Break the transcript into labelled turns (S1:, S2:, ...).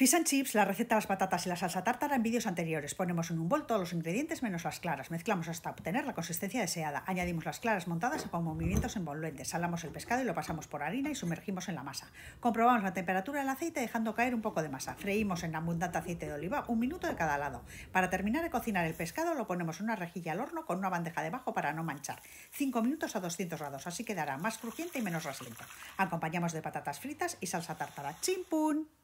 S1: Fish and chips, la receta de las patatas y la salsa tártara en vídeos anteriores. Ponemos en un bol todos los ingredientes menos las claras. Mezclamos hasta obtener la consistencia deseada. Añadimos las claras montadas con movimientos envolventes. Salamos el pescado y lo pasamos por harina y sumergimos en la masa. Comprobamos la temperatura del aceite dejando caer un poco de masa. Freímos en abundante aceite de oliva un minuto de cada lado. Para terminar de cocinar el pescado lo ponemos en una rejilla al horno con una bandeja debajo para no manchar. 5 minutos a 200 grados, así quedará más crujiente y menos rasiento. Acompañamos de patatas fritas y salsa tártara. Chimpun.